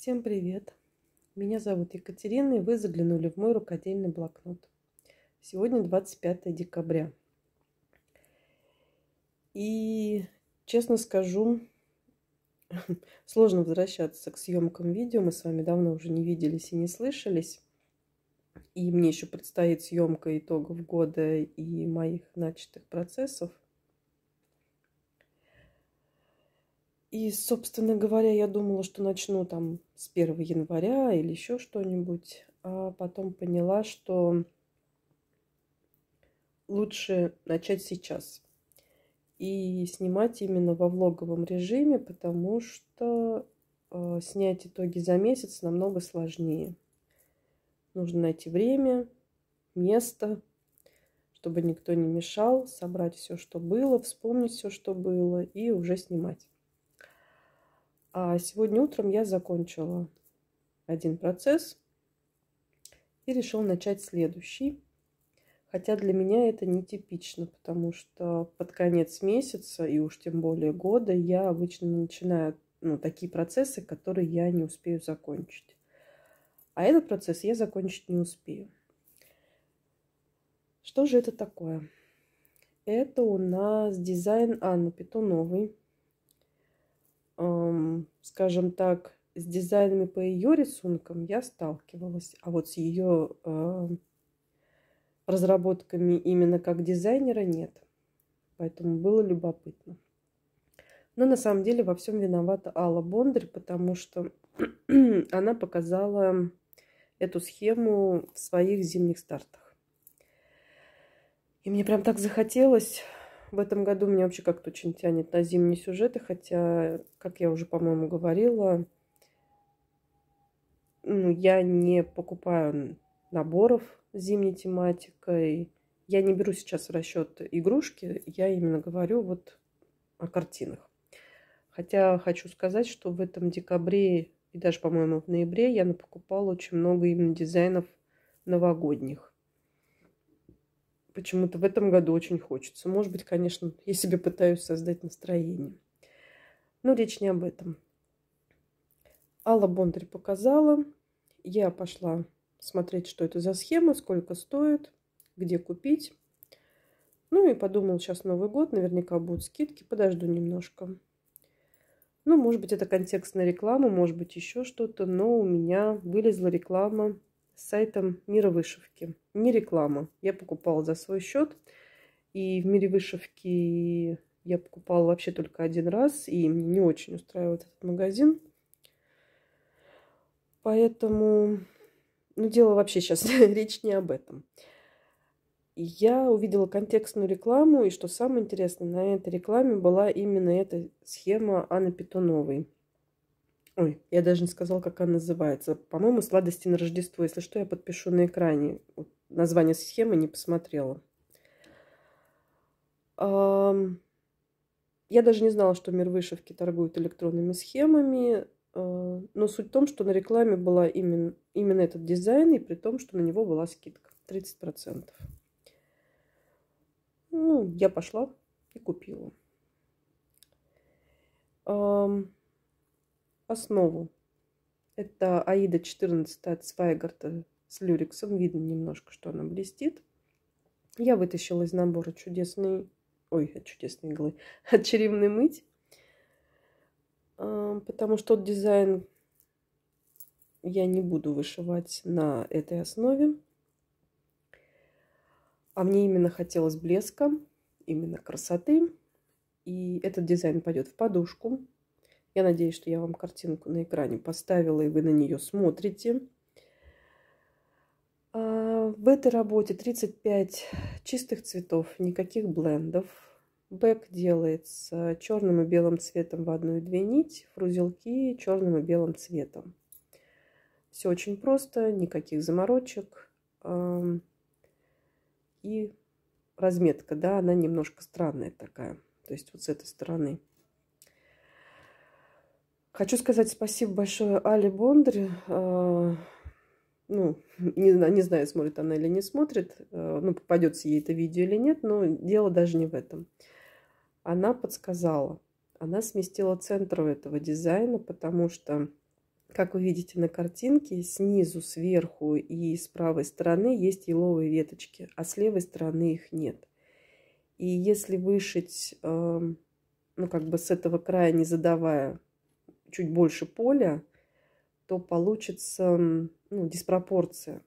Всем привет! Меня зовут Екатерина, и вы заглянули в мой рукодельный блокнот. Сегодня 25 декабря. И, честно скажу, сложно возвращаться к съемкам видео. Мы с вами давно уже не виделись и не слышались. И мне еще предстоит съемка итогов года и моих начатых процессов. И, собственно говоря, я думала, что начну там с 1 января или еще что-нибудь, а потом поняла, что лучше начать сейчас и снимать именно во влоговом режиме, потому что э, снять итоги за месяц намного сложнее. Нужно найти время, место, чтобы никто не мешал, собрать все, что было, вспомнить все, что было, и уже снимать. А сегодня утром я закончила один процесс и решила начать следующий. Хотя для меня это нетипично, потому что под конец месяца и уж тем более года я обычно начинаю ну, такие процессы, которые я не успею закончить. А этот процесс я закончить не успею. Что же это такое? Это у нас дизайн Анны Петуновой скажем так, с дизайнами по ее рисункам я сталкивалась, а вот с ее а, разработками именно как дизайнера нет. Поэтому было любопытно. Но на самом деле во всем виновата Алла Бондарь, потому что она показала эту схему в своих зимних стартах. И мне прям так захотелось в этом году меня вообще как-то очень тянет на зимние сюжеты, хотя, как я уже, по-моему, говорила, ну, я не покупаю наборов с зимней тематикой. Я не беру сейчас в расчет игрушки, я именно говорю вот о картинах. Хотя хочу сказать, что в этом декабре и даже, по-моему, в ноябре я покупала очень много именно дизайнов новогодних почему-то в этом году очень хочется. Может быть, конечно, я себе пытаюсь создать настроение. Но речь не об этом. Алла Бондарь показала. Я пошла смотреть, что это за схема, сколько стоит, где купить. Ну и подумал, сейчас Новый год, наверняка будут скидки, подожду немножко. Ну, может быть, это контекстная реклама, может быть, еще что-то, но у меня вылезла реклама с сайтом Мира Вышивки. Не реклама. Я покупала за свой счет. И в Мире Вышивки я покупала вообще только один раз. И мне не очень устраивает этот магазин. Поэтому... Ну, дело вообще сейчас, речь не об этом. Я увидела контекстную рекламу, и что самое интересное, на этой рекламе была именно эта схема Анны Петуновой – Ой, я даже не сказал, как она называется. По-моему, сладости на Рождество. Если что, я подпишу на экране. Вот название схемы не посмотрела. Я даже не знала, что мир вышивки торгует электронными схемами. А, но суть в том, что на рекламе была именно, именно этот дизайн, и при том, что на него была скидка 30%. Ну, я пошла и купила. Um, основу. Это Аида 14 от Свайгарта с люриксом. Видно немножко, что она блестит. Я вытащила из набора чудесный... Ой, от чудесной иглы. От мыть. А, потому что тот дизайн я не буду вышивать на этой основе. А мне именно хотелось блеска, именно красоты. И этот дизайн пойдет в подушку. Я надеюсь, что я вам картинку на экране поставила, и вы на нее смотрите. А, в этой работе 35 чистых цветов, никаких блендов. Бэк делается черным и белым цветом в одну и две нити, в черным и белым цветом. Все очень просто, никаких заморочек. И разметка, да, она немножко странная такая. То есть вот с этой стороны. Хочу сказать спасибо большое Али Бондри, а, Ну, не, не знаю, смотрит она или не смотрит. А, ну, попадется ей это видео или нет, но дело даже не в этом. Она подсказала. Она сместила центр этого дизайна, потому что, как вы видите на картинке, снизу, сверху и с правой стороны есть еловые веточки, а с левой стороны их нет. И если вышить, а, ну, как бы с этого края не задавая чуть больше поля, то получится ну, диспропорция.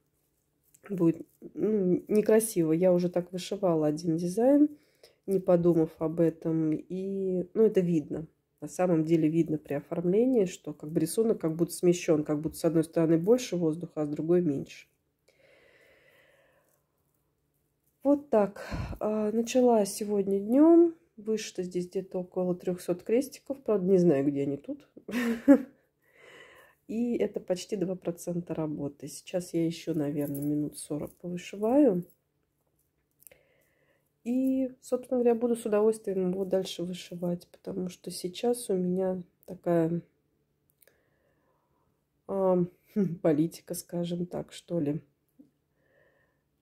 Будет ну, некрасиво. Я уже так вышивала один дизайн, не подумав об этом. И ну, это видно. На самом деле видно при оформлении, что как бы рисунок как будто смещен, как будто с одной стороны больше воздуха, а с другой меньше. Вот так. А, начала сегодня днем. Вышито здесь где-то около 300 крестиков. Правда, не знаю, где они тут. И это почти 2% работы. Сейчас я еще, наверное, минут 40 повышиваю. И, собственно говоря, буду с удовольствием его дальше вышивать, потому что сейчас у меня такая э, политика, скажем так, что ли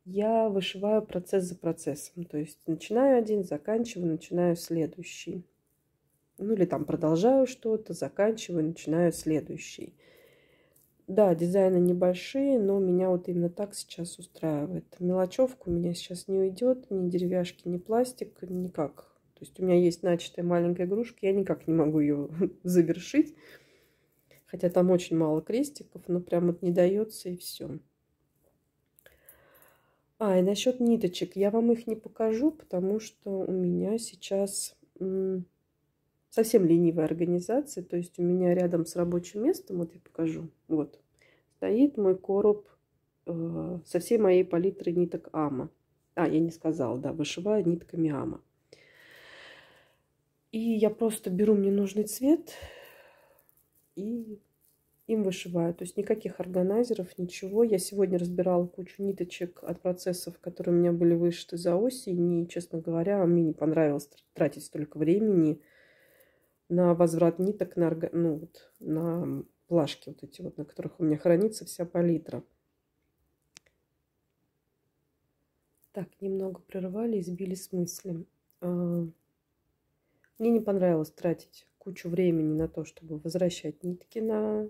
я вышиваю процесс за процессом. То есть начинаю один, заканчиваю, начинаю следующий. Ну или там продолжаю что-то, заканчиваю, начинаю следующий. Да, дизайны небольшие, но меня вот именно так сейчас устраивает. Мелочевка у меня сейчас не уйдет, ни деревяшки, ни пластик, никак. То есть у меня есть начатая маленькая игрушка, я никак не могу ее завершить. Хотя там очень мало крестиков, но прям вот не дается и все. А, и насчет ниточек. Я вам их не покажу, потому что у меня сейчас совсем ленивая организация. То есть у меня рядом с рабочим местом, вот я покажу, вот, стоит мой короб э, со всей моей палитрой ниток ама. А, я не сказала, да, вышиваю нитками ама. И я просто беру мне нужный цвет и им вышиваю. То есть никаких органайзеров, ничего. Я сегодня разбирала кучу ниточек от процессов, которые у меня были вышиты за осень. И, честно говоря, мне не понравилось тратить столько времени на возврат ниток, на, орга... ну, вот, на плашки вот эти вот, на которых у меня хранится вся палитра. Так, немного прервали и сбили с мысли. А, мне не понравилось тратить кучу времени на то, чтобы возвращать нитки на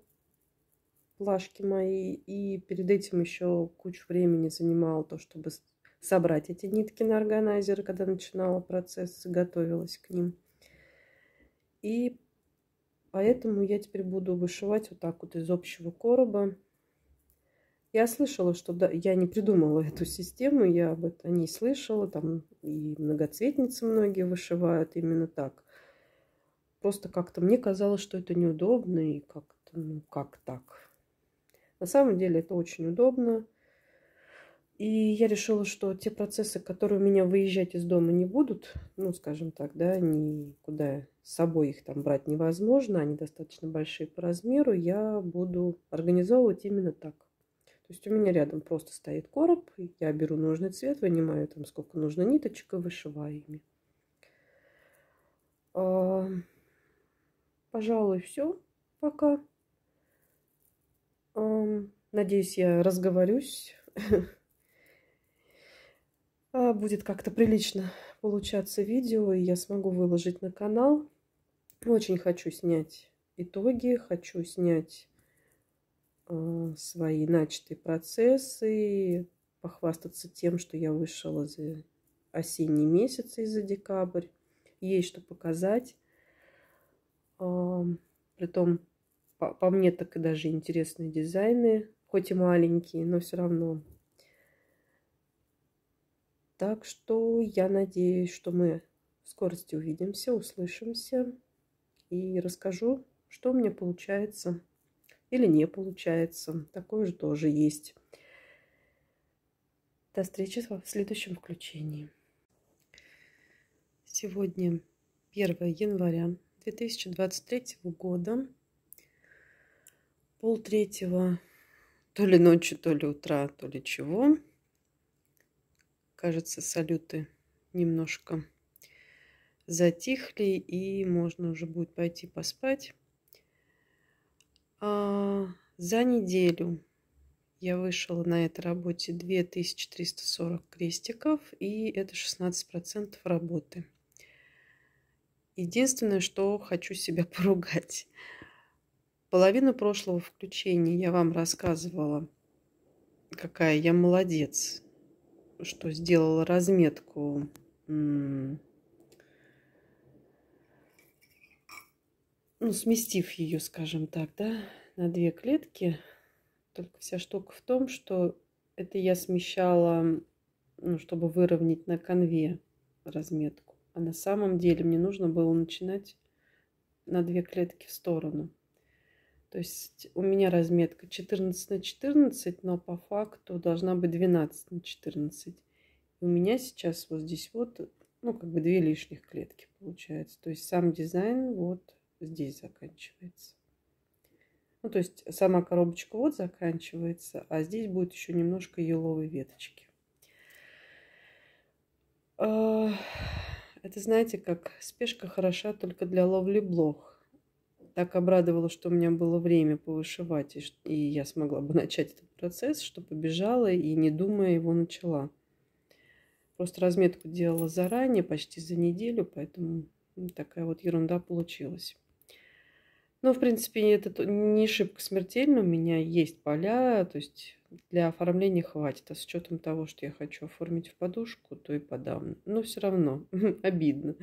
плашки мои. И перед этим еще кучу времени занимало то, чтобы собрать эти нитки на органайзер, когда начинала процесс, и готовилась к ним. И поэтому я теперь буду вышивать вот так вот из общего короба. Я слышала, что да, я не придумала эту систему, я об этом не слышала, там и многоцветницы многие вышивают именно так. Просто как-то мне казалось, что это неудобно и как-то, ну как так, на самом деле это очень удобно. И я решила, что те процессы, которые у меня выезжать из дома не будут, ну, скажем так, да, никуда с собой их там брать невозможно, они достаточно большие по размеру, я буду организовывать именно так. То есть у меня рядом просто стоит короб, я беру нужный цвет, вынимаю там сколько нужно ниточек и вышиваю ими. А, пожалуй, все. Пока. Надеюсь, я разговорюсь. А, будет как-то прилично получаться видео, и я смогу выложить на канал. Очень хочу снять итоги, хочу снять а, свои начатые процессы, похвастаться тем, что я вышла за осенний месяц и за декабрь. Есть что показать. Притом по, по мне так и даже интересные дизайны, хоть и маленькие, но все равно. Так что я надеюсь, что мы в скорости увидимся, услышимся и расскажу, что у меня получается или не получается. Такое же тоже есть. До встречи в следующем включении. Сегодня 1 января 2023 года пол третьего, то ли ночи, то ли утра, то ли чего. Кажется, салюты немножко затихли, и можно уже будет пойти поспать. А за неделю я вышла на этой работе 2340 крестиков, и это 16% работы. Единственное, что хочу себя поругать – Половину прошлого включения я вам рассказывала, какая я молодец, что сделала разметку ну, сместив ее, скажем так, да, на две клетки. Только вся штука в том, что это я смещала, ну, чтобы выровнять на конве разметку. А на самом деле мне нужно было начинать на две клетки в сторону. То есть у меня разметка 14 на 14, но по факту должна быть 12 на 14. И у меня сейчас вот здесь вот, ну, как бы две лишних клетки получается. То есть сам дизайн вот здесь заканчивается. Ну, то есть сама коробочка вот заканчивается, а здесь будет еще немножко еловой веточки. А, это, знаете, как спешка хороша только для ловли блох так обрадовало, что у меня было время повышивать, и, и я смогла бы начать этот процесс, что побежала и, не думая, его начала. Просто разметку делала заранее, почти за неделю, поэтому такая вот ерунда получилась. Но, в принципе, это э, не шибко смертельно. У меня есть поля, то есть для оформления хватит. А с учетом того, что я хочу оформить в подушку, то и подам. Но все равно обидно.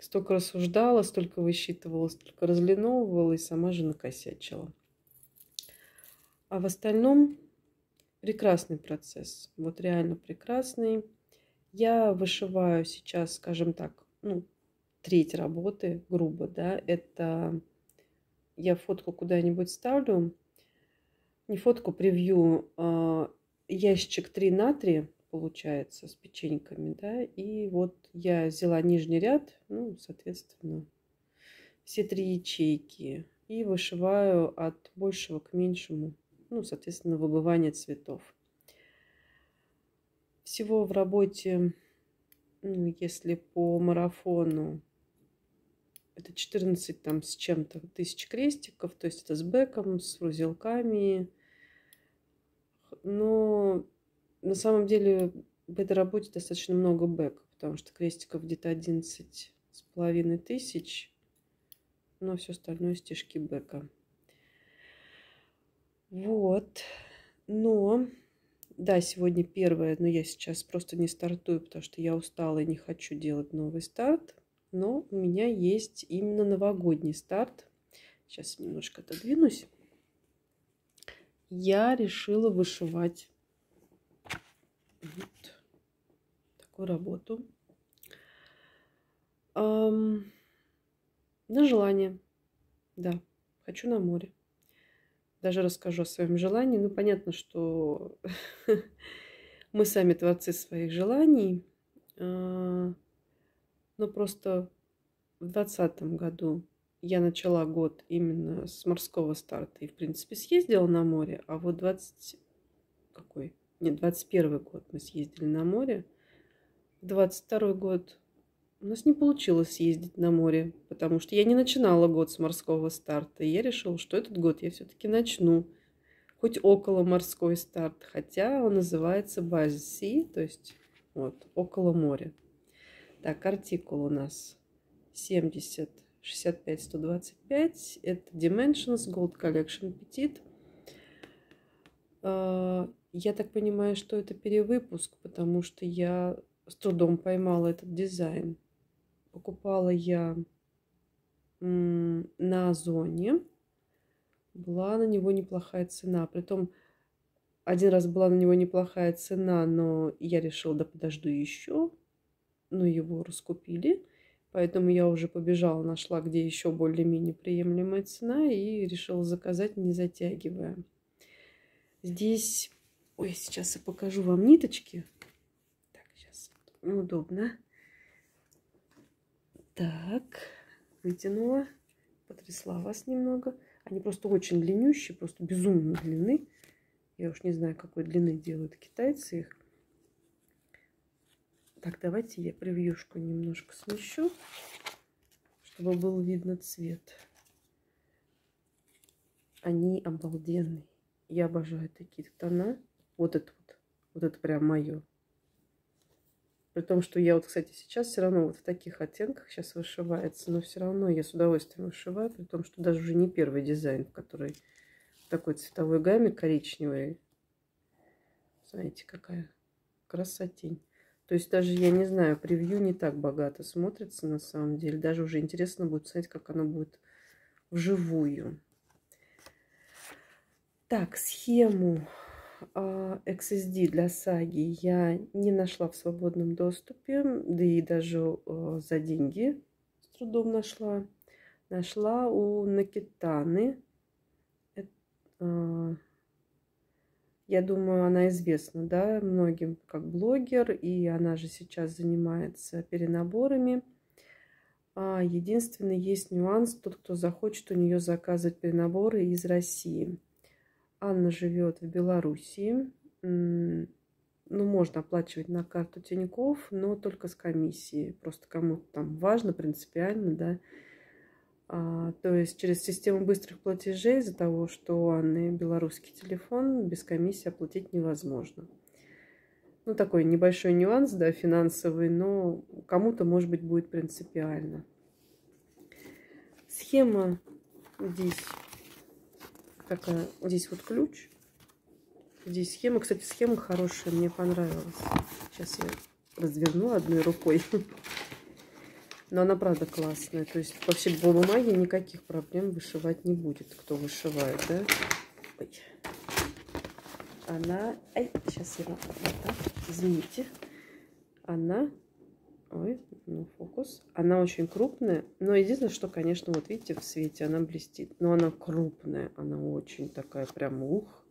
Столько рассуждала, столько высчитывала, столько разлиновывала и сама же накосячила. А в остальном прекрасный процесс. Вот реально прекрасный. Я вышиваю сейчас, скажем так, ну, треть работы, грубо, да, это я фотку куда-нибудь ставлю, не фотку, превью, э, ящик 3 на 3 получается с печеньками, да, и вот я взяла нижний ряд, ну, соответственно, все три ячейки и вышиваю от большего к меньшему, ну, соответственно, выбывание цветов. Всего в работе, ну, если по марафону, это 14 там с чем-то тысяч крестиков, то есть это с бэком, с узелками, но на самом деле в этой работе достаточно много бэк, потому что крестиков где-то 11 с половиной тысяч, но все остальное стежки бэка. Вот, но, да, сегодня первое, но я сейчас просто не стартую, потому что я устала и не хочу делать новый старт, но у меня есть именно новогодний старт. Сейчас немножко отодвинусь. Я решила вышивать вот такую работу. Эм, на желание. Да, хочу на море. Даже расскажу о своем желании. Ну, понятно, что мы сами творцы своих желаний. А, но просто в двадцатом году я начала год именно с морского старта и, в принципе, съездила на море, а вот 20... какой? Нет, 21 год мы съездили на море. 22 год у нас не получилось съездить на море, потому что я не начинала год с морского старта. И я решила, что этот год я все-таки начну. Хоть около морской старт, хотя он называется бази, то есть вот, около моря. Так, артикул у нас 70 65 125. Это Dimensions Gold Collection Petit. А, я так понимаю, что это перевыпуск, потому что я с трудом поймала этот дизайн. Покупала я на Озоне. Была на него неплохая цена. Притом, один раз была на него неплохая цена, но я решила, да подожду еще. Но ну, его раскупили. Поэтому я уже побежала, нашла, где еще более-менее приемлемая цена и решила заказать, не затягивая. Здесь Ой, сейчас я покажу вам ниточки. Так, сейчас неудобно. Так, вытянула, потрясла вас немного. Они просто очень длиннющие, просто безумно длины. Я уж не знаю, какой длины делают китайцы их. Так, давайте я превьюшку немножко смещу, чтобы был видно цвет. Они обалденные. Я обожаю такие тона. Вот это вот. Вот это прям мое. При том, что я вот, кстати, сейчас все равно вот в таких оттенках сейчас вышивается, но все равно я с удовольствием вышиваю, при том, что даже уже не первый дизайн, который в такой цветовой гамме коричневый. Знаете, какая красотень. То есть даже, я не знаю, превью не так богато смотрится на самом деле. Даже уже интересно будет смотреть, как оно будет вживую. Так, схему а, XSD для саги я не нашла в свободном доступе, да и даже а, за деньги с трудом нашла. Нашла у Накитаны. А, я думаю, она известна, да, многим как блогер, и она же сейчас занимается перенаборами. Единственный есть нюанс, тот, кто захочет у нее заказывать перенаборы из России – Анна живет в Белоруссии. Ну, можно оплачивать на карту Тиньков, но только с комиссией. Просто кому-то там важно, принципиально, да. А, то есть через систему быстрых платежей из-за того, что у Анны белорусский телефон, без комиссии оплатить невозможно. Ну, такой небольшой нюанс, да, финансовый, но кому-то, может быть, будет принципиально. Схема здесь такая. Здесь вот ключ. Здесь схема. Кстати, схема хорошая, мне понравилась. Сейчас я разверну одной рукой. Но она, правда, классная. То есть вообще по бумаге никаких проблем вышивать не будет, кто вышивает, да? Ой. Она... Ай, сейчас я... Вот так, извините. Она Ой, ну фокус. Она очень крупная. Но единственное, что, конечно, вот видите, в свете она блестит. Но она крупная. Она очень такая прям ух.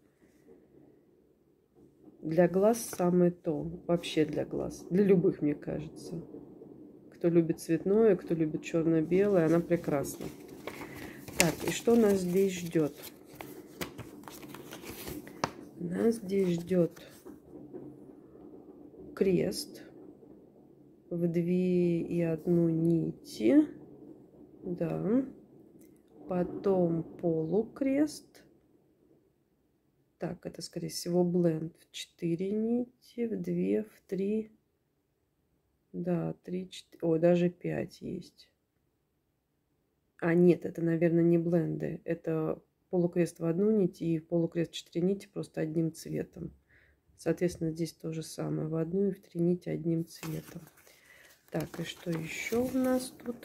Для глаз самое то. Вообще для глаз. Для любых, мне кажется. Кто любит цветное, кто любит черно-белое, она прекрасна. Так, и что нас здесь ждет? Нас здесь ждет крест в две и одну нити, да, потом полукрест, так, это, скорее всего, бленд в 4 нити, в 2, в 3, да, 3, 4, о, даже 5 есть. А, нет, это, наверное, не бленды, это полукрест в одну нить и полукрест в 4 нити просто одним цветом. Соответственно, здесь то же самое, в одну и в три нити одним цветом. Так, и что еще у нас тут?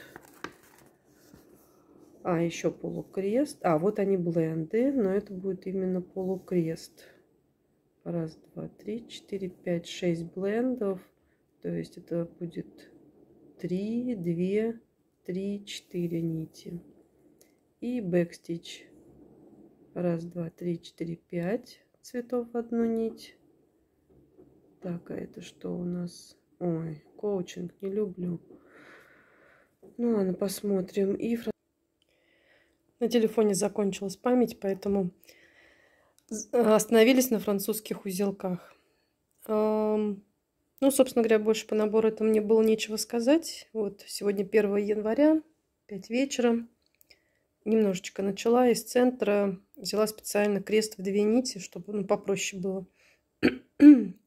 А, еще полукрест. А, вот они бленды, но это будет именно полукрест. Раз, два, три, четыре, пять, шесть блендов. То есть это будет три, две, три, четыре нити. И бэкстич. Раз, два, три, четыре, пять цветов в одну нить. Так, а это что у нас? Ой, коучинг не люблю. Ну ладно, посмотрим. И на телефоне закончилась память, поэтому остановились на французских узелках. Ну, собственно говоря, больше по набору это мне было нечего сказать. Вот сегодня 1 января, 5 вечера. Немножечко начала из центра. Взяла специально крест в две нити, чтобы ну, попроще было.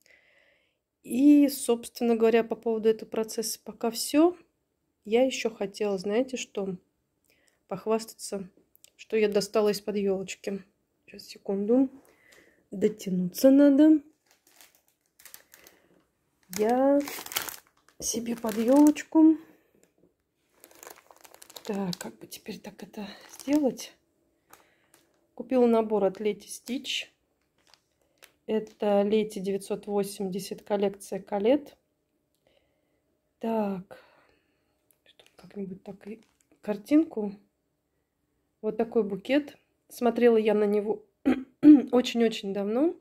И, собственно говоря, по поводу этого процесса пока все. Я еще хотела, знаете что, похвастаться, что я достала из-под елочки. Сейчас, секунду. Дотянуться надо. Я себе под елочку. Так, как бы теперь так это сделать? Купила набор от Lady Stitch. Это Лети 980 коллекция Калет. Так, как-нибудь так и картинку. Вот такой букет. Смотрела я на него очень-очень давно.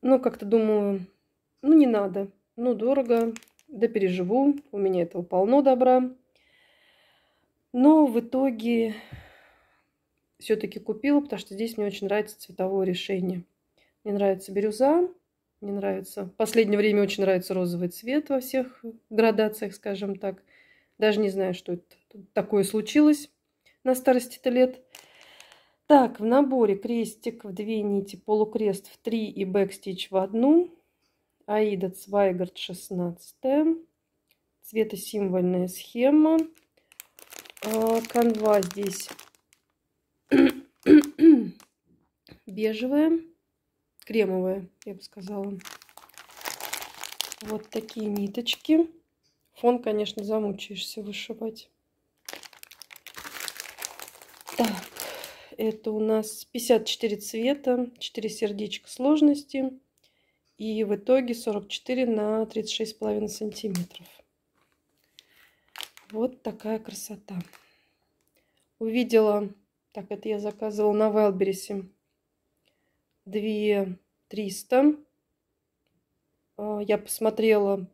Но как-то думаю, ну не надо, ну дорого, да переживу, у меня этого полно добра. Но в итоге все-таки купила, потому что здесь мне очень нравится цветовое решение. Мне нравится бирюза, мне нравится... В последнее время очень нравится розовый цвет во всех градациях, скажем так. Даже не знаю, что это такое случилось на старости-то лет. Так, в наборе крестик в две нити, полукрест в три и бэкстич в одну. Аида Цвайгард 16. Цветосимвольная схема. А, канва здесь бежевая, кремовая, я бы сказала. Вот такие ниточки. Фон, конечно, замучаешься вышивать. Так, это у нас 54 цвета, 4 сердечка сложности. И в итоге 44 на 36,5 сантиметров. Вот такая красота. Увидела, так это я заказывала на Вайлдберрисе 2 300. Э, я посмотрела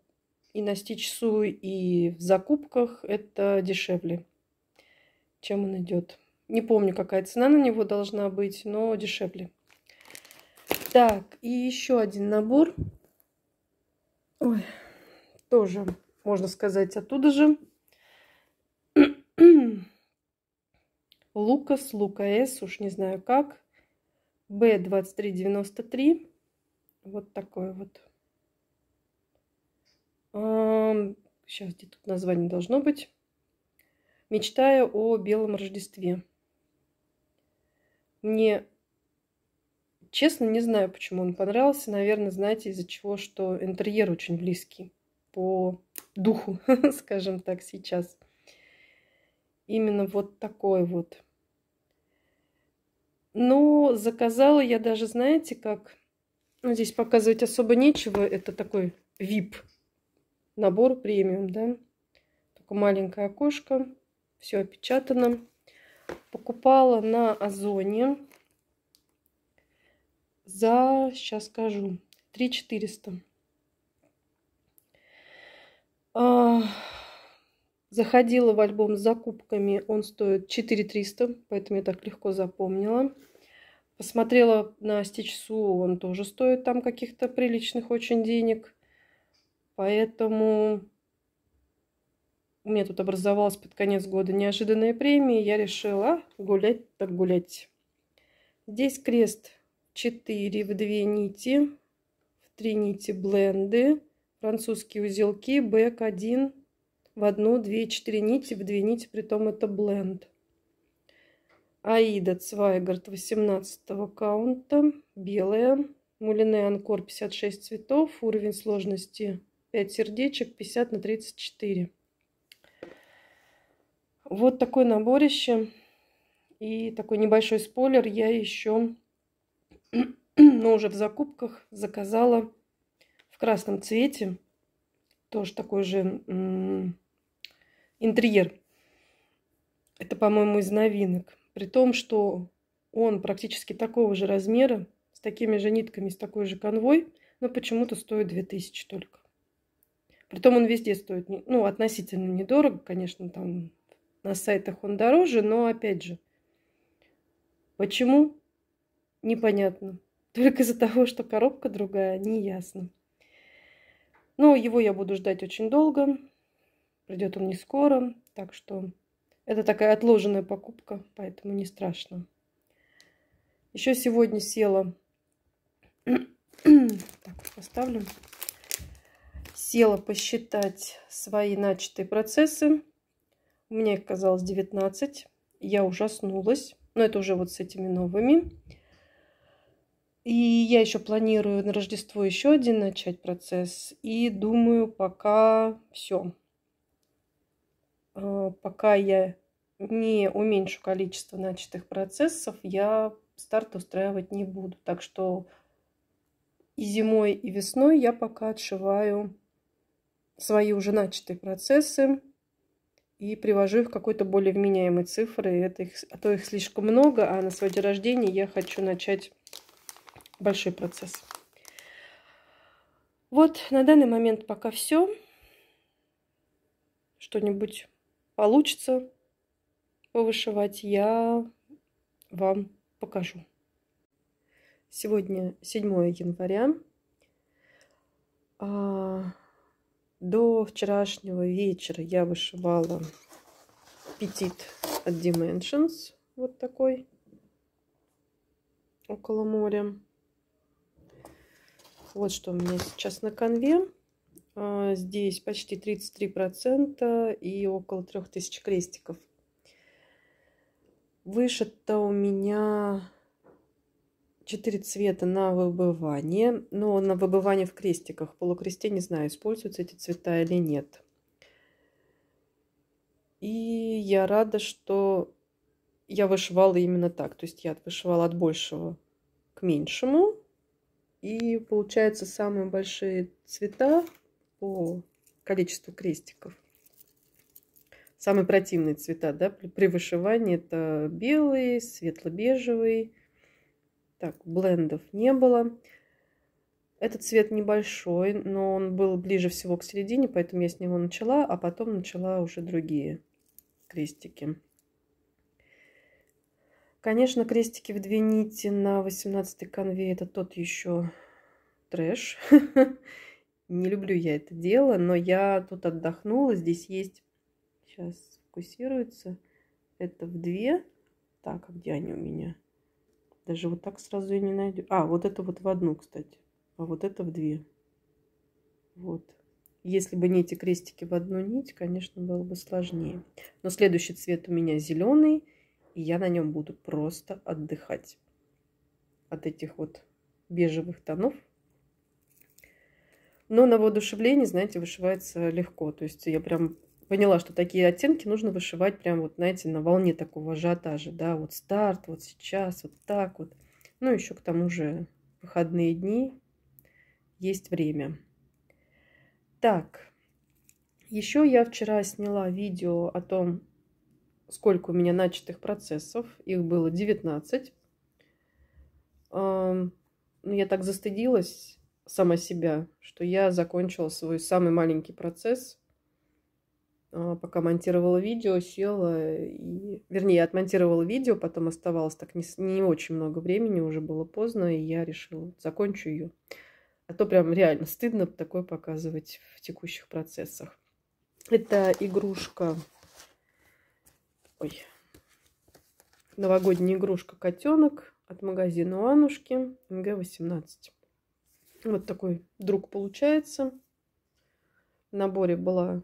и на стичсу, и в закупках. Это дешевле, чем он идет. Не помню, какая цена на него должна быть, но дешевле. Так, и еще один набор. Ой, тоже, можно сказать, оттуда же. Лукас, Лукаэс, уж не знаю как. B2393. Вот такой вот. сейчас где тут название должно быть. Мечтая о белом Рождестве. Мне, честно, не знаю, почему он понравился. Наверное, знаете, из-за чего, что интерьер очень близкий по духу, скажем так, сейчас. Именно вот такой вот. Но ну, заказала я даже, знаете, как... Ну, здесь показывать особо нечего. Это такой VIP набор премиум, да. Только маленькое окошко. Все опечатано. Покупала на Озоне за, сейчас скажу, 3400. А, Заходила в альбом с закупками, он стоит 4300, поэтому я так легко запомнила. Посмотрела на стичсу, он тоже стоит там каких-то приличных очень денег. Поэтому у меня тут образовалась под конец года неожиданная премия. Я решила а, гулять так гулять. Здесь крест 4 в 2 нити, в 3 нити бленды, французские узелки, бэк 1, в одну, две, четыре нити, в две нити, при том это бленд. Аида Цвайгард 18 каунта, белая. Мулине Анкор 56 цветов, уровень сложности 5 сердечек, 50 на 34. Вот такое наборище и такой небольшой спойлер. Я еще, но ну, уже в закупках, заказала в красном цвете. Тоже такой же интерьер. Это, по-моему, из новинок. При том, что он практически такого же размера, с такими же нитками, с такой же конвой, но почему-то стоит 2000 только. Притом он везде стоит, ну, относительно недорого, конечно, там на сайтах он дороже, но опять же, почему? Непонятно. Только из-за того, что коробка другая, неясно. Но его я буду ждать очень долго. Придет он не скоро, так что это такая отложенная покупка, поэтому не страшно. Еще сегодня села, так, поставлю, села посчитать свои начатые процессы. У меня их казалось 19, я ужаснулась, но это уже вот с этими новыми. И я еще планирую на Рождество еще один начать процесс. И думаю, пока все. Э, пока я не уменьшу количество начатых процессов, я старт устраивать не буду. Так что и зимой, и весной я пока отшиваю свои уже начатые процессы и привожу их в какой-то более вменяемой цифры. Это их, а то их слишком много, а на свой день рождения я хочу начать большой процесс. Вот на данный момент пока все. Что-нибудь получится повышивать, я вам покажу. Сегодня 7 января. А, до вчерашнего вечера я вышивала петит от Dimensions, вот такой, около моря. Вот что у меня сейчас на конве. А, здесь почти 33% и около 3000 крестиков. Вышито у меня 4 цвета на выбывание. Но на выбывание в крестиках. полукресте не знаю, используются эти цвета или нет. И я рада, что я вышивала именно так. То есть я вышивала от большего к меньшему. И получается самые большие цвета по количеству крестиков. Самые противные цвета да, при вышивании это белый, светло-бежевый. Так, блендов не было. Этот цвет небольшой, но он был ближе всего к середине, поэтому я с него начала, а потом начала уже другие крестики. Конечно, крестики в две нити на 18 конве это тот еще трэш. Не люблю я это дело, но я тут отдохнула. Здесь есть... Сейчас фокусируется. Это в две. Так, а где они у меня? Даже вот так сразу я не найду. А, вот это вот в одну, кстати. А вот это в две. Вот. Если бы не эти крестики в одну нить, конечно, было бы сложнее. Но следующий цвет у меня зеленый, и я на нем буду просто отдыхать от этих вот бежевых тонов но на воодушевлении, знаете, вышивается легко. То есть я прям поняла, что такие оттенки нужно вышивать прям вот, знаете, на волне такого ажиотажа, да, вот старт, вот сейчас, вот так вот. Ну, еще к тому же выходные дни, есть время. Так, еще я вчера сняла видео о том, сколько у меня начатых процессов, их было 19. Но ну, я так застыдилась, сама себя, что я закончила свой самый маленький процесс, а, пока монтировала видео, села и... Вернее, я отмонтировала видео, потом оставалось так не, не очень много времени, уже было поздно, и я решила, закончу ее. А то прям реально стыдно такое показывать в текущих процессах. Это игрушка... Ой. Новогодняя игрушка котенок от магазина у Анушки МГ-18. Вот такой друг получается. В наборе была,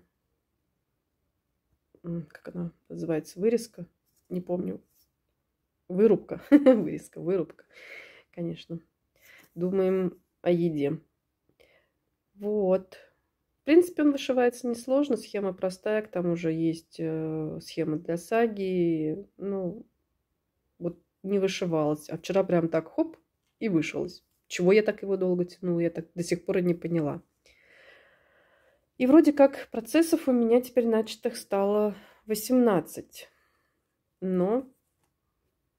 как она называется, вырезка, не помню, вырубка, вырезка, вырубка, конечно. Думаем о еде. Вот. В принципе, он вышивается несложно, схема простая, к тому же есть э, схема для саги, ну, вот не вышивалась, а вчера прям так хоп и вышилась. Чего я так его долго тянула, я так до сих пор и не поняла. И вроде как процессов у меня теперь начатых стало 18, но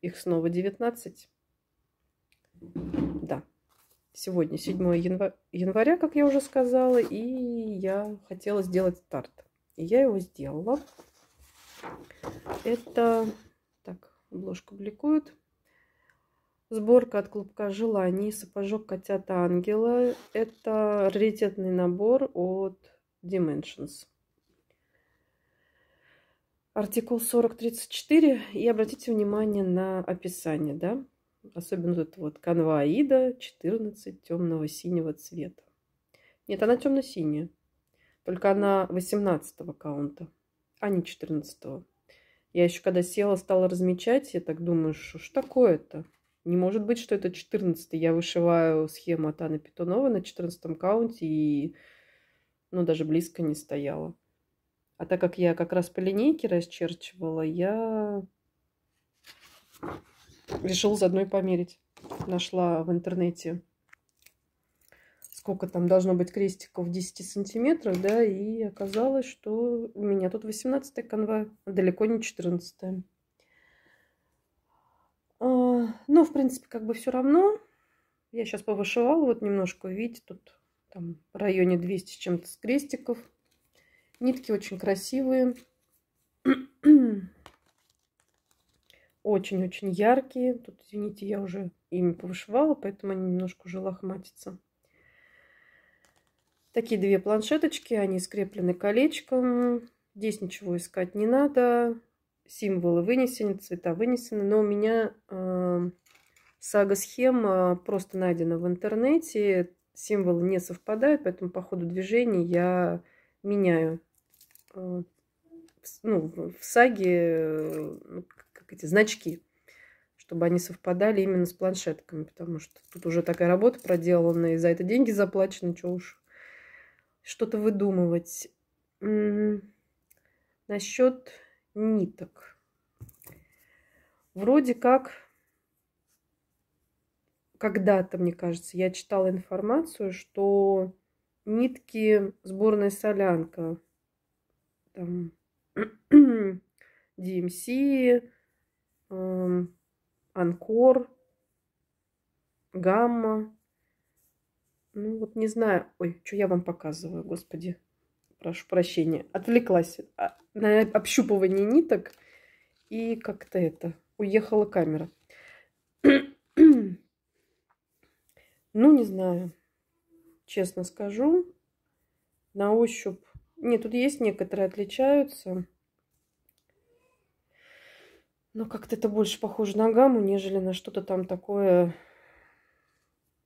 их снова 19. Да, сегодня 7 января, января, как я уже сказала, и я хотела сделать старт. И я его сделала. Это... Так, обложку бликует. Сборка от клубка желаний, сапожок котята ангела. Это раритетный набор от Dimensions. Артикул 4034. И обратите внимание на описание, да? Особенно тут вот канва Аида 14 темного синего цвета. Нет, она темно-синяя. Только она 18 каунта, а не 14. -го. Я еще когда села, стала размечать, я так думаю, что ж такое-то? Не может быть, что это 14 -й. Я вышиваю схему от Анны Петунова на 14 каунте и ну, даже близко не стояла. А так как я как раз по линейке расчерчивала, я решила заодно и померить. Нашла в интернете, сколько там должно быть крестиков в 10 сантиметров, да, и оказалось, что у меня тут 18 канва, а далеко не 14 -е. А, ну, в принципе, как бы все равно. Я сейчас повышивала вот немножко, видите, тут там в районе 200 с чем-то с крестиков. Нитки очень красивые. Очень-очень яркие. Тут, извините, я уже ими повышивала, поэтому они немножко уже лохматятся. Такие две планшеточки, они скреплены колечком. Здесь ничего искать не надо символы вынесены, цвета вынесены, но у меня э, сага-схема просто найдена в интернете, символы не совпадают, поэтому по ходу движения я меняю э, ну, в саге э, ну, как эти значки, чтобы они совпадали именно с планшетками, потому что тут уже такая работа проделана, и за это деньги заплачены, что уж что-то выдумывать. Насчет ниток. Вроде как, когда-то, мне кажется, я читала информацию, что нитки сборная солянка, там, DMC, эм эм, Анкор, Гамма. Ну вот не знаю. Ой, что я вам показываю, господи прошу прощения, отвлеклась а, на общупывание ниток и как-то это, уехала камера. ну, не знаю, честно скажу, на ощупь. Нет, тут есть некоторые отличаются. Но как-то это больше похоже на гамму, нежели на что-то там такое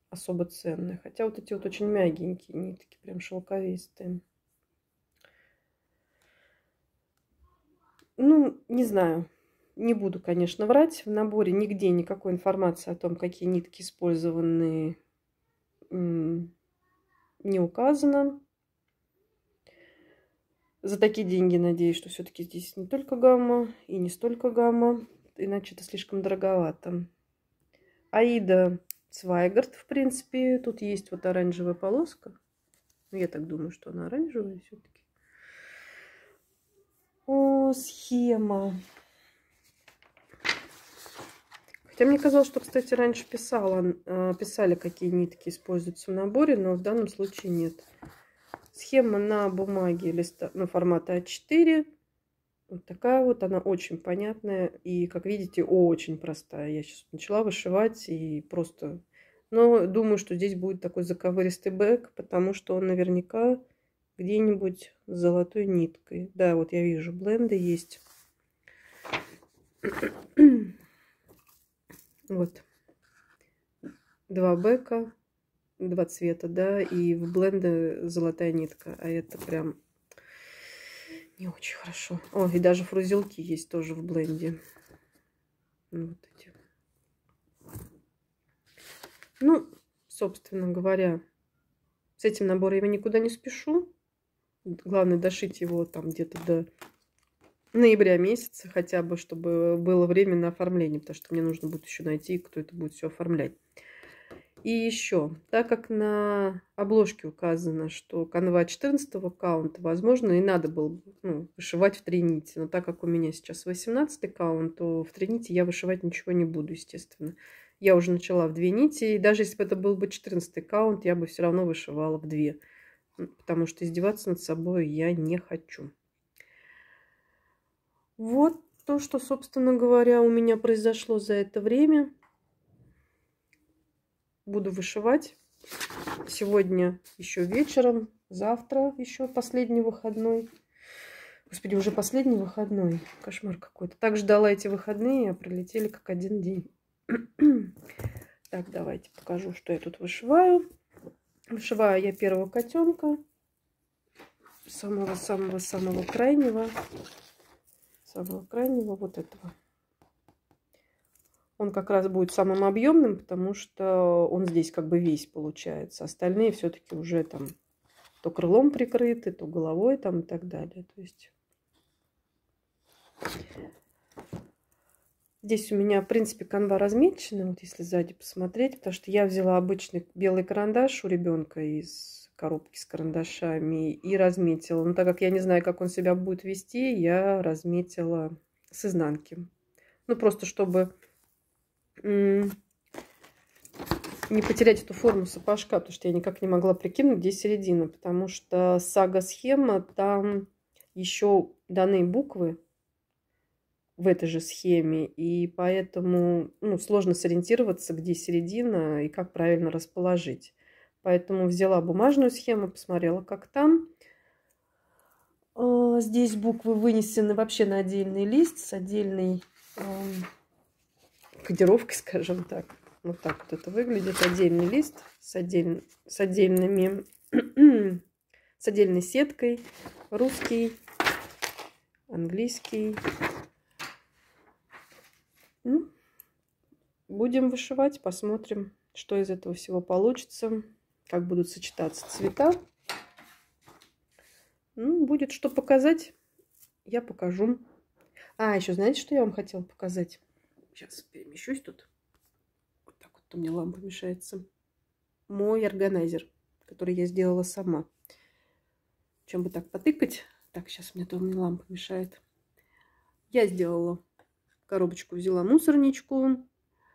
особо ценное. Хотя вот эти вот очень мягенькие нитки, прям шелковистые. Ну, не знаю. Не буду, конечно, врать. В наборе нигде никакой информации о том, какие нитки использованы, не указано. За такие деньги надеюсь, что все-таки здесь не только гамма и не столько гамма, иначе это слишком дороговато. Аида Свайгард, в принципе, тут есть вот оранжевая полоска. Ну, я так думаю, что она оранжевая все-таки схема. Хотя мне казалось, что, кстати, раньше писала, э, писали, какие нитки используются в наборе, но в данном случае нет. Схема на бумаге листа, на ну, формата А4. Вот такая вот, она очень понятная и, как видите, очень простая. Я сейчас начала вышивать и просто... Но думаю, что здесь будет такой заковыристый бэк, потому что он наверняка где-нибудь с золотой ниткой. Да, вот я вижу, бленды есть. Вот. Два бека, два цвета, да, и в бленде золотая нитка. А это прям не очень хорошо. О, и даже фрузелки есть тоже в бленде. Ну, вот эти. Ну, собственно говоря, с этим набором я никуда не спешу. Главное дошить его там где-то до ноября месяца хотя бы, чтобы было время на оформление, потому что мне нужно будет еще найти, кто это будет все оформлять. И еще, так как на обложке указано, что канва 14 аккаунта, возможно, и надо было ну, вышивать в три нити. Но так как у меня сейчас 18 аккаунт, то в три нити я вышивать ничего не буду, естественно. Я уже начала в две нити, и даже если бы это был бы 14 аккаунт, я бы все равно вышивала в две потому что издеваться над собой я не хочу. Вот то, что, собственно говоря, у меня произошло за это время. Буду вышивать. Сегодня еще вечером, завтра еще последний выходной. Господи, уже последний выходной. Кошмар какой-то. Так ждала эти выходные, а прилетели как один день. так, давайте покажу, что я тут вышиваю. Вшиваю я первого котенка, самого-самого-самого крайнего, самого крайнего вот этого. Он как раз будет самым объемным, потому что он здесь как бы весь получается. Остальные все-таки уже там то крылом прикрыты, то головой там и так далее. То есть Здесь у меня, в принципе, канва размечена, вот если сзади посмотреть, потому что я взяла обычный белый карандаш у ребенка из коробки с карандашами и разметила. Но так как я не знаю, как он себя будет вести, я разметила с изнанки. Ну, просто чтобы не потерять эту форму сапожка, потому что я никак не могла прикинуть, где середина, потому что сага-схема, там еще данные буквы, в этой же схеме, и поэтому ну, сложно сориентироваться, где середина и как правильно расположить. Поэтому взяла бумажную схему, посмотрела, как там. А, здесь буквы вынесены вообще на отдельный лист с отдельной эм, кодировкой, скажем так. Вот так вот это выглядит. Отдельный лист с, отдель... с отдельными... с отдельной сеткой. Русский, английский, ну, будем вышивать, посмотрим, что из этого всего получится, как будут сочетаться цвета. Ну, будет что показать, я покажу. А, еще знаете, что я вам хотела показать? Сейчас перемещусь тут. Вот так вот у меня лампа мешается. Мой органайзер, который я сделала сама. Чем бы так потыкать? Так, сейчас мне тоже лампа мешает. Я сделала коробочку взяла мусорничку.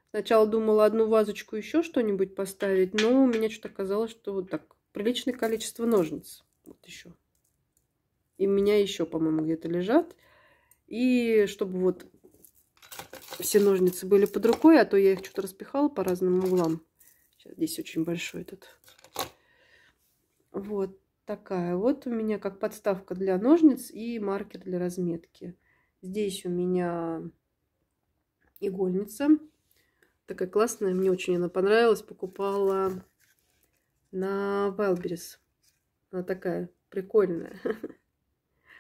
Сначала думала одну вазочку еще что-нибудь поставить, но у меня что-то казалось, что вот так приличное количество ножниц. Вот еще. И у меня еще, по-моему, где-то лежат. И чтобы вот все ножницы были под рукой, а то я их что-то распихала по разным углам. Сейчас здесь очень большой этот. Вот такая вот у меня как подставка для ножниц и маркер для разметки. Здесь у меня игольница. Такая классная, мне очень она понравилась. Покупала на Wildberries. Она такая прикольная.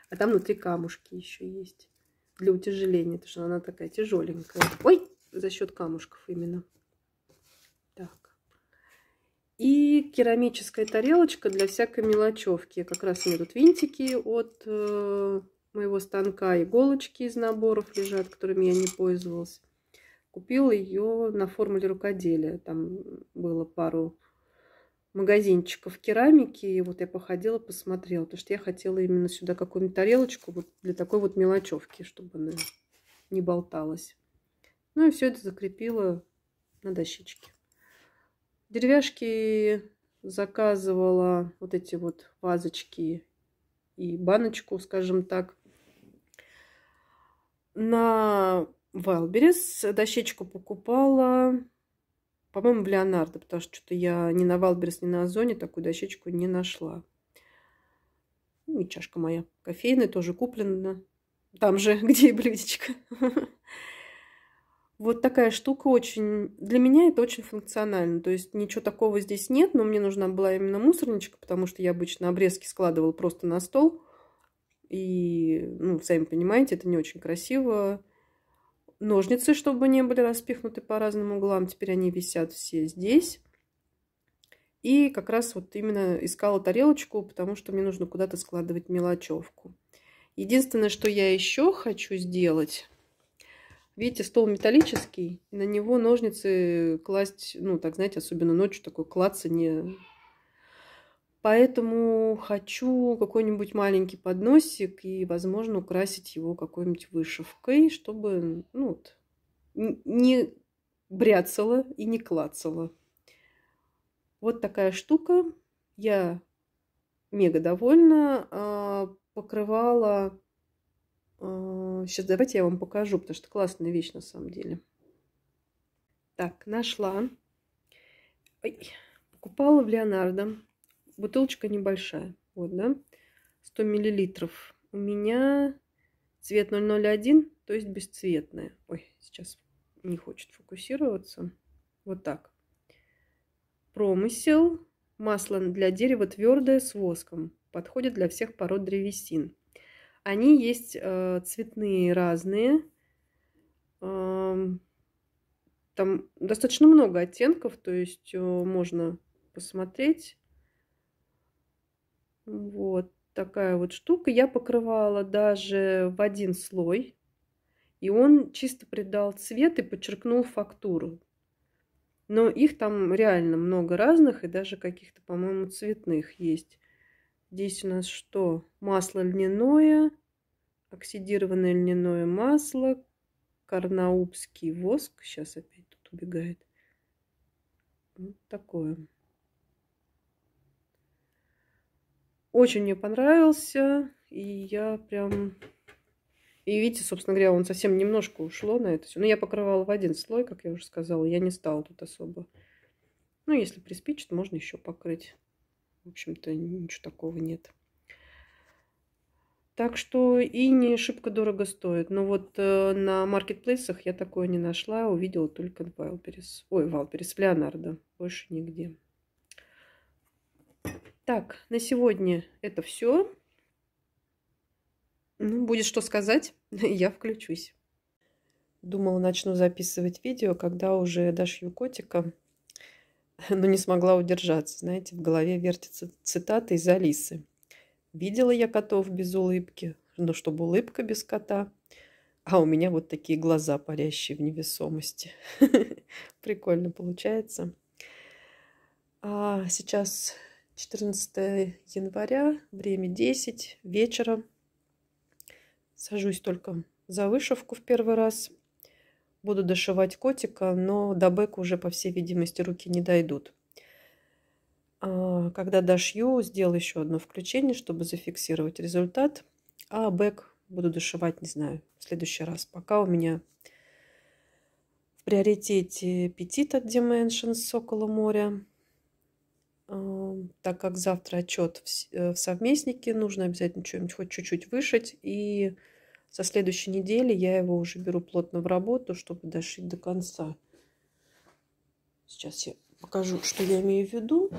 А там внутри камушки еще есть для утяжеления, потому что она такая тяжеленькая. Ой, за счет камушков именно. Так. И керамическая тарелочка для всякой мелочевки. Как раз у меня тут винтики от э, моего станка иголочки из наборов лежат, которыми я не пользовалась. Купила ее на формуле рукоделия. Там было пару магазинчиков керамики. И вот я походила, посмотрела. Потому что я хотела именно сюда какую-нибудь тарелочку вот для такой вот мелочевки, чтобы она не болталась. Ну и все это закрепила на дощечке. Деревяшки заказывала вот эти вот вазочки и баночку, скажем так, на Wildberries дощечку покупала, по-моему, в Леонардо, потому что что-то я ни на Wildberries, ни на Озоне такую дощечку не нашла. Ну, и чашка моя кофейная тоже куплена. Там же, где и блюдечко. Вот такая штука очень... Для меня это очень функционально. То есть ничего такого здесь нет, но мне нужна была именно мусорничка, потому что я обычно обрезки складывала просто на стол. И, ну, сами понимаете, это не очень красиво. Ножницы, чтобы не были распихнуты по разным углам, теперь они висят все здесь. И как раз вот именно искала тарелочку, потому что мне нужно куда-то складывать мелочевку. Единственное, что я еще хочу сделать, видите, стол металлический, на него ножницы класть, ну, так, знаете, особенно ночью такой клацание Поэтому хочу какой-нибудь маленький подносик и, возможно, украсить его какой-нибудь вышивкой, чтобы ну, вот, не бряцало и не клацало. Вот такая штука. Я мега довольна. А, покрывала... Сейчас а, давайте я вам покажу, потому что классная вещь на самом деле. Так, нашла. Ой. Покупала в Леонардо бутылочка небольшая, вот, да, 100 миллилитров. У меня цвет 001, то есть бесцветная. Ой, сейчас не хочет фокусироваться. Вот так. Промысел. Масло для дерева твердое с воском. Подходит для всех пород древесин. Они есть э, цветные разные. Э, там достаточно много оттенков, то есть э, можно посмотреть. Вот такая вот штука. Я покрывала даже в один слой. И он чисто придал цвет и подчеркнул фактуру. Но их там реально много разных и даже каких-то, по-моему, цветных есть. Здесь у нас что? Масло льняное, оксидированное льняное масло, карнаубский воск. Сейчас опять тут убегает. Вот такое. Очень мне понравился. И я прям... И видите, собственно говоря, он совсем немножко ушло на это все. Но ну, я покрывала в один слой, как я уже сказала. Я не стала тут особо. Ну, если приспичит, можно еще покрыть. В общем-то, ничего такого нет. Так что и не шибко дорого стоит. Но вот э, на маркетплейсах я такое не нашла. Увидела только в Валберес. Ой, Валберес, Леонардо. Больше нигде. Так, на сегодня это все. Ну, будет что сказать, я включусь. Думала, начну записывать видео, когда уже дошью котика, но не смогла удержаться. Знаете, в голове вертятся цитаты из Алисы. «Видела я котов без улыбки, но чтобы улыбка без кота, а у меня вот такие глаза, парящие в невесомости». Прикольно получается. А сейчас 14 января, время 10 вечера. Сажусь только за вышивку в первый раз. Буду дошивать котика, но до бэка уже, по всей видимости, руки не дойдут. А когда дошью, сделаю еще одно включение, чтобы зафиксировать результат. А бэк буду дошивать, не знаю, в следующий раз. Пока у меня в приоритете Petit от Dimensions Сокола моря. Эм, так как завтра отчет э, в совместнике, нужно обязательно что-нибудь хоть чуть-чуть вышить. И со следующей недели я его уже беру плотно в работу, чтобы дошить до конца. Сейчас я покажу, что я имею в виду.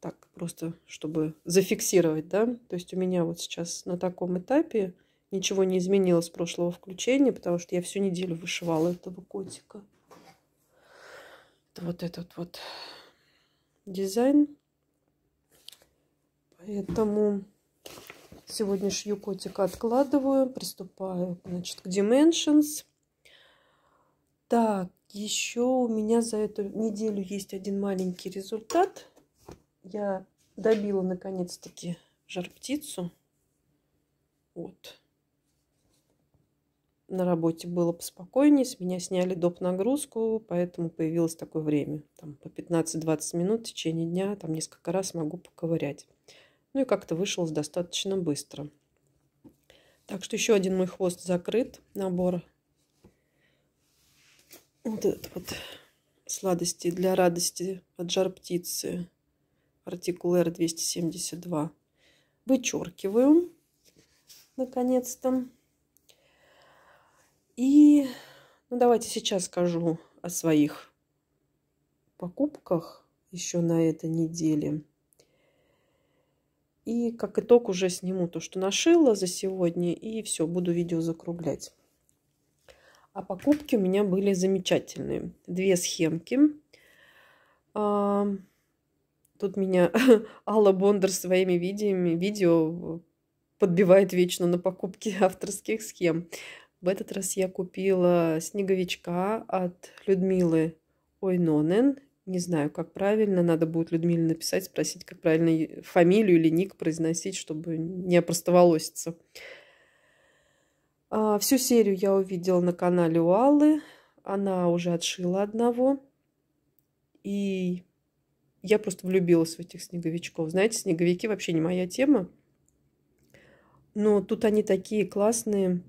Так, просто чтобы зафиксировать, да. То есть у меня вот сейчас на таком этапе ничего не изменилось с прошлого включения, потому что я всю неделю вышивала этого котика. Это вот этот вот дизайн. Поэтому сегодня шью котика откладываю, приступаю значит, к Dimensions. Так, еще у меня за эту неделю есть один маленький результат. Я добила наконец-таки жар птицу. Вот на работе было поспокойнее, с меня сняли доп. нагрузку, поэтому появилось такое время, там по 15-20 минут в течение дня, там несколько раз могу поковырять. Ну и как-то вышло достаточно быстро. Так что еще один мой хвост закрыт, набор вот этот вот сладости для радости от жар птицы, артикул R272. Вычеркиваю, наконец-то. И ну, давайте сейчас скажу о своих покупках еще на этой неделе. И как итог уже сниму то, что нашила за сегодня, и все, буду видео закруглять. А покупки у меня были замечательные. Две схемки. А, тут меня Алла Бондар своими видео, видео подбивает вечно на покупки авторских схем. В этот раз я купила снеговичка от Людмилы Ойнонен. Не знаю, как правильно. Надо будет Людмиле написать, спросить, как правильно фамилию или ник произносить, чтобы не опростоволоситься. А, всю серию я увидела на канале у Аллы. Она уже отшила одного. И я просто влюбилась в этих снеговичков. Знаете, снеговики вообще не моя тема. Но тут они такие классные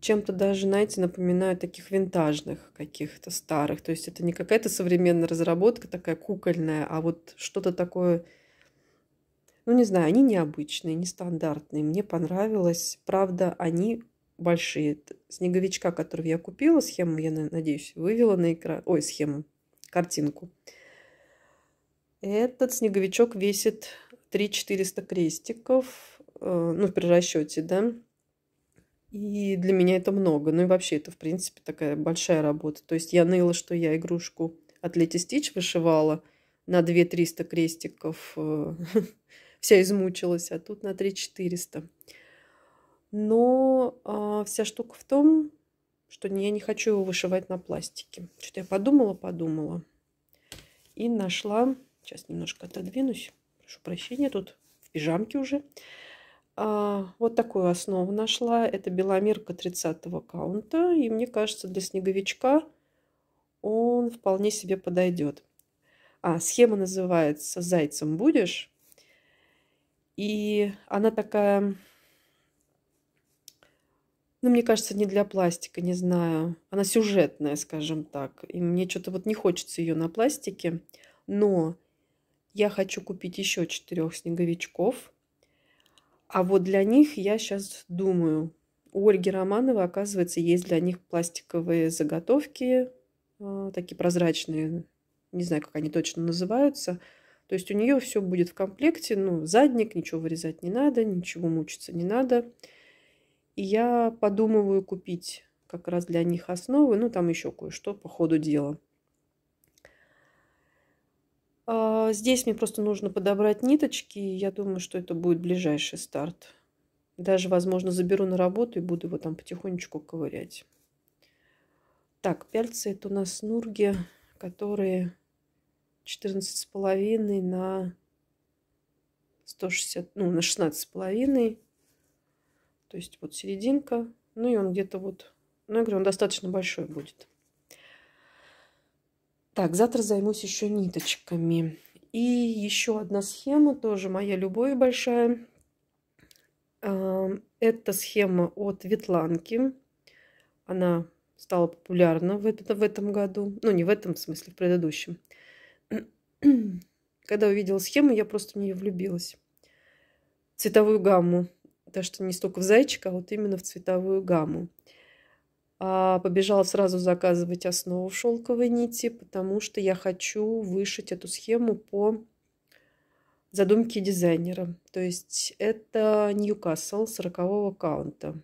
чем-то даже, знаете, напоминают таких винтажных каких-то старых. То есть это не какая-то современная разработка такая кукольная, а вот что-то такое, ну не знаю, они необычные, нестандартные. Мне понравилось. Правда, они большие. Снеговичка, которого я купила, схему, я надеюсь, вывела на экран. Ой, схему, картинку. Этот снеговичок весит 3-400 крестиков, э, ну, при расчете, да, и для меня это много. Ну и вообще это, в принципе, такая большая работа. То есть я ныла, что я игрушку от Лети Стич вышивала на 2-300 крестиков. Э, вся измучилась, а тут на 3-400. Но а, вся штука в том, что я не хочу его вышивать на пластике. Что-то я подумала, подумала. И нашла... Сейчас немножко отодвинусь. Прошу прощения, тут в пижамке уже. А, вот такую основу нашла. Это беломирка 30 аккаунта И мне кажется, для снеговичка он вполне себе подойдет. А, схема называется «Зайцем будешь». И она такая, ну, мне кажется, не для пластика, не знаю. Она сюжетная, скажем так. И мне что-то вот не хочется ее на пластике. Но я хочу купить еще четырех снеговичков – а вот для них я сейчас думаю. У Ольги Романовой, оказывается, есть для них пластиковые заготовки, а, такие прозрачные, не знаю, как они точно называются. То есть у нее все будет в комплекте, ну, задник, ничего вырезать не надо, ничего мучиться не надо. И я подумываю купить как раз для них основы, ну, там еще кое-что по ходу дела. А, здесь мне просто нужно подобрать ниточки. Я думаю, что это будет ближайший старт. Даже, возможно, заберу на работу и буду его там потихонечку ковырять. Так, пяльцы это у нас нурги, которые с половиной на 160, ну, на 16,5. То есть вот серединка. Ну и он где-то вот, ну, я говорю, он достаточно большой будет. Так, завтра займусь еще ниточками. И еще одна схема, тоже моя любовь большая. А, это схема от Ветланки. Она стала популярна в, это, в этом году. Ну, не в этом смысле, в предыдущем. Когда увидела схему, я просто в нее влюбилась. Цветовую гамму. Так что не столько в зайчика, а вот именно в цветовую гамму а побежала сразу заказывать основу шелковой нити, потому что я хочу вышить эту схему по задумке дизайнера. То есть это Ньюкасл 40 каунта.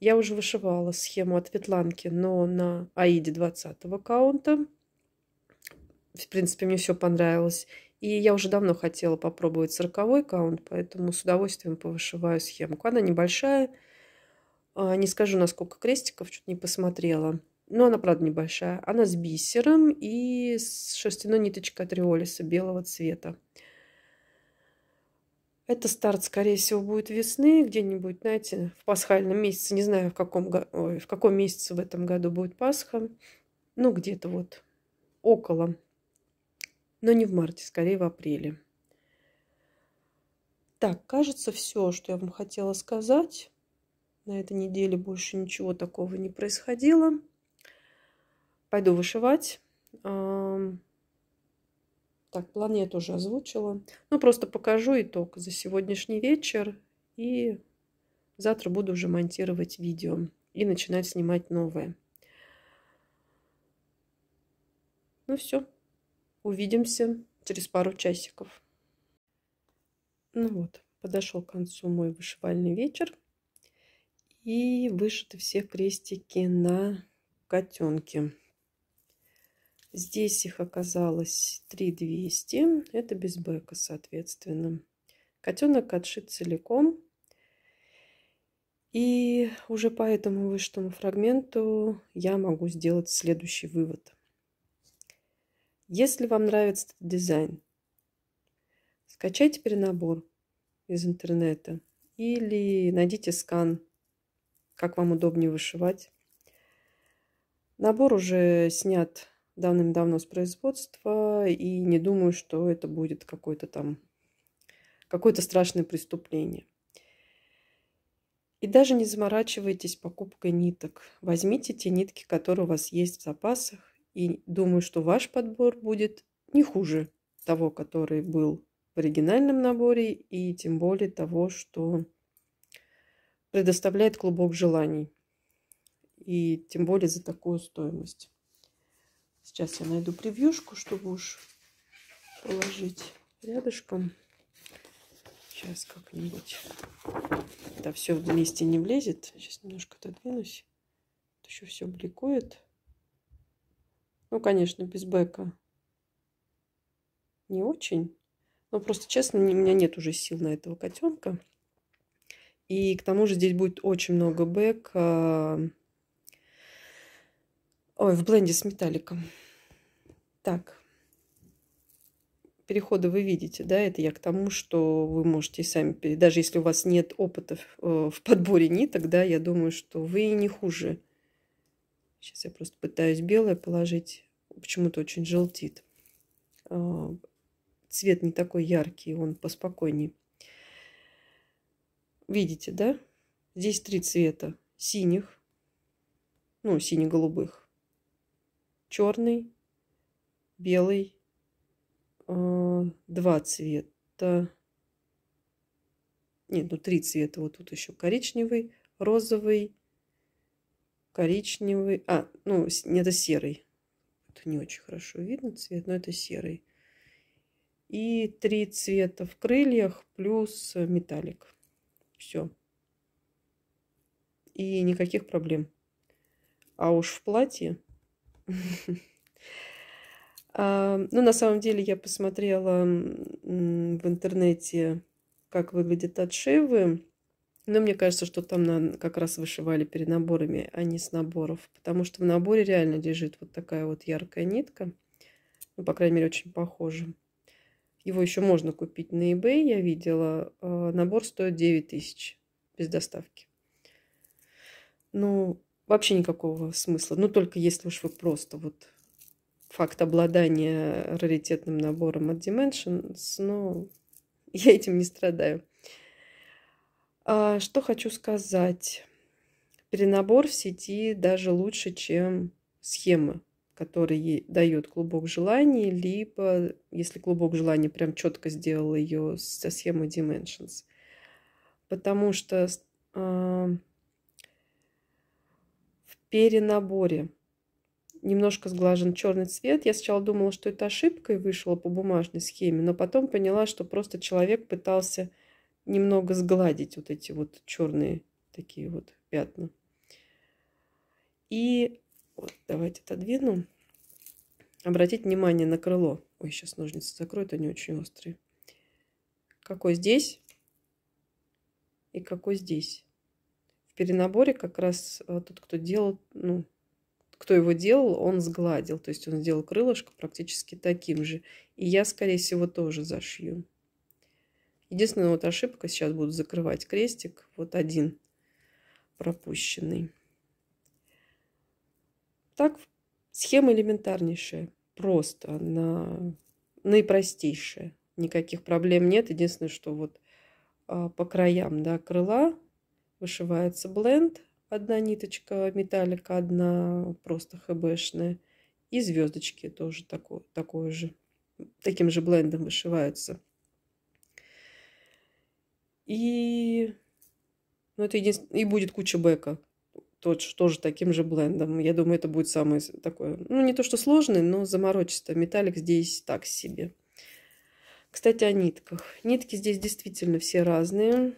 Я уже вышивала схему от Ветланки, но на Аиде 20 каунта. В принципе, мне все понравилось. И я уже давно хотела попробовать 40 каунт, поэтому с удовольствием повышиваю схемку. Она небольшая, а, не скажу, на сколько крестиков, то не посмотрела. Но ну, она, правда, небольшая. Она с бисером и с шерстяной ниточкой от риолиса белого цвета. Это старт, скорее всего, будет весны, где-нибудь, знаете, в пасхальном месяце. Не знаю, в каком, ой, в каком месяце в этом году будет Пасха. Ну, где-то вот около. Но не в марте, скорее в апреле. Так, кажется, все, что я вам хотела сказать на этой неделе больше ничего такого не происходило. Пойду вышивать. Так, план я тоже озвучила. Ну, просто покажу итог за сегодняшний вечер. И завтра буду уже монтировать видео и начинать снимать новое. Ну все, увидимся через пару часиков. Ну вот, подошел к концу мой вышивальный вечер. И вышиты все крестики на котенке. Здесь их оказалось 3200. Это без бэка, соответственно. Котенок отшит целиком. И уже по этому вышитому фрагменту я могу сделать следующий вывод. Если вам нравится этот дизайн, скачайте перенабор из интернета или найдите скан как вам удобнее вышивать. Набор уже снят давным-давно с производства, и не думаю, что это будет какое-то там какое-то страшное преступление. И даже не заморачивайтесь покупкой ниток. Возьмите те нитки, которые у вас есть в запасах, и думаю, что ваш подбор будет не хуже того, который был в оригинальном наборе, и тем более того, что предоставляет клубок желаний. И тем более за такую стоимость. Сейчас я найду превьюшку, чтобы уж положить рядышком. Сейчас как-нибудь. Да, все вместе не влезет. Сейчас немножко отодвинусь. еще все бликует. Ну, конечно, без бэка. Не очень. Но просто, честно, у меня нет уже сил на этого котенка. И к тому же здесь будет очень много бэк. А, ой, в бленде с металликом. Так. Переходы вы видите, да, это я к тому, что вы можете сами, даже если у вас нет опыта э, в подборе ниток, да, я думаю, что вы не хуже. Сейчас я просто пытаюсь белое положить, почему-то очень желтит. А, цвет не такой яркий, он поспокойнее видите, да? Здесь три цвета. Синих, ну, сине-голубых. Черный, белый, э, два цвета. Нет, ну три цвета. Вот тут еще коричневый, розовый, коричневый. А, ну, не это серый. Это не очень хорошо видно цвет, но это серый. И три цвета в крыльях плюс э, металлик. Все. И никаких проблем. А уж в платье... А, ну, на самом деле, я посмотрела в интернете, как выглядят отшивы. Но мне кажется, что там как раз вышивали перенаборами, а не с наборов. Потому что в наборе реально лежит вот такая вот яркая нитка. Ну, по крайней мере, очень похожа. Его еще можно купить на eBay, я видела. Э, набор стоит 9 тысяч без доставки. Ну, вообще никакого смысла. Ну, только если уж вы просто вот факт обладания раритетным набором от Dimensions, но ну, я этим не страдаю. А, что хочу сказать. Перенабор в сети даже лучше, чем схемы который дает клубок желаний, либо, если клубок желаний прям четко сделал ее со схемой Dimensions. Потому что э, в перенаборе немножко сглажен черный цвет. Я сначала думала, что это ошибка и вышла по бумажной схеме, но потом поняла, что просто человек пытался немного сгладить вот эти вот черные такие вот пятна. И вот, давайте отодвину. Обратите внимание на крыло. Ой, сейчас ножницы закроют, они очень острые. Какой здесь и какой здесь. В перенаборе как раз э, тот, кто делал, ну, кто его делал, он сгладил. То есть он сделал крылышко практически таким же. И я, скорее всего, тоже зашью. Единственная вот ошибка, сейчас буду закрывать крестик, вот один пропущенный. Так, схема элементарнейшая, просто, она наипростейшая. Никаких проблем нет. Единственное, что вот а, по краям да, крыла вышивается бленд, одна ниточка металлика, одна просто хбшная. И звездочки тоже такой, такое же, таким же блендом вышиваются. И, ну, это единственное, и будет куча бэка тоже, тоже таким же блендом. Я думаю, это будет самое такое, ну, не то что сложное, но заморочисто. Металлик здесь так себе. Кстати, о нитках. Нитки здесь действительно все разные.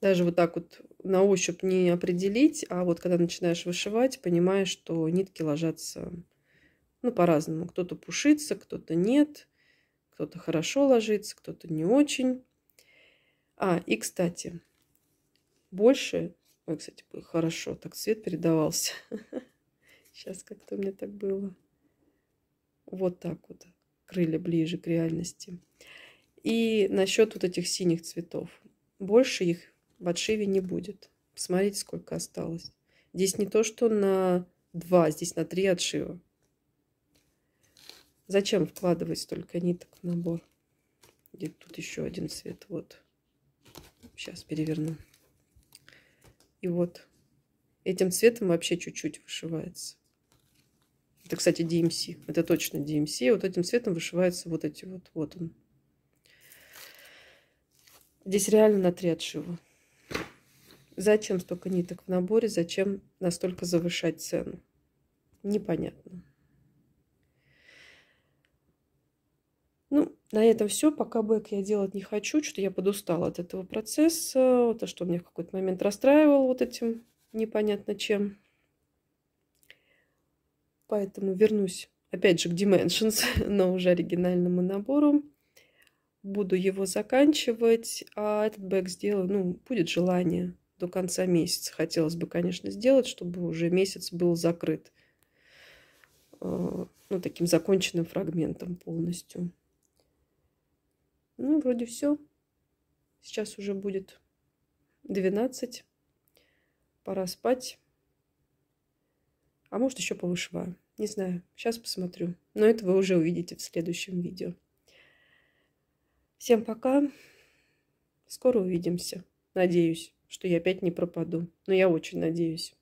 Даже вот так вот на ощупь не определить, а вот когда начинаешь вышивать, понимаешь, что нитки ложатся ну, по-разному. Кто-то пушится, кто-то нет, кто-то хорошо ложится, кто-то не очень. А, и, кстати, больше Ой, кстати, хорошо, так цвет передавался. Сейчас как-то мне так было. Вот так вот. Крылья ближе к реальности. И насчет вот этих синих цветов. Больше их в отшиве не будет. Посмотрите, сколько осталось. Здесь не то, что на два, здесь на три отшива. Зачем вкладывать столько ниток в набор? Где тут еще один цвет. Вот. Сейчас переверну. И вот этим цветом вообще чуть-чуть вышивается. Это, кстати, DMC. Эм Это точно DMC. Эм вот этим цветом вышиваются вот эти вот. Вот он. Здесь реально на три отшива. Зачем столько ниток в наборе? Зачем настолько завышать цену? Непонятно. на этом все. Пока бэк я делать не хочу. Что-то я подустала от этого процесса. То, что меня в какой-то момент расстраивал вот этим непонятно чем. Поэтому вернусь опять же к Dimensions, но уже оригинальному набору. Буду его заканчивать. А этот бэк сделаю, ну, будет желание до конца месяца. Хотелось бы, конечно, сделать, чтобы уже месяц был закрыт. Э, ну, таким законченным фрагментом полностью. Ну, вроде все. Сейчас уже будет 12. Пора спать. А может, еще повышиваю. Не знаю. Сейчас посмотрю. Но это вы уже увидите в следующем видео. Всем пока. Скоро увидимся. Надеюсь, что я опять не пропаду. Но я очень надеюсь.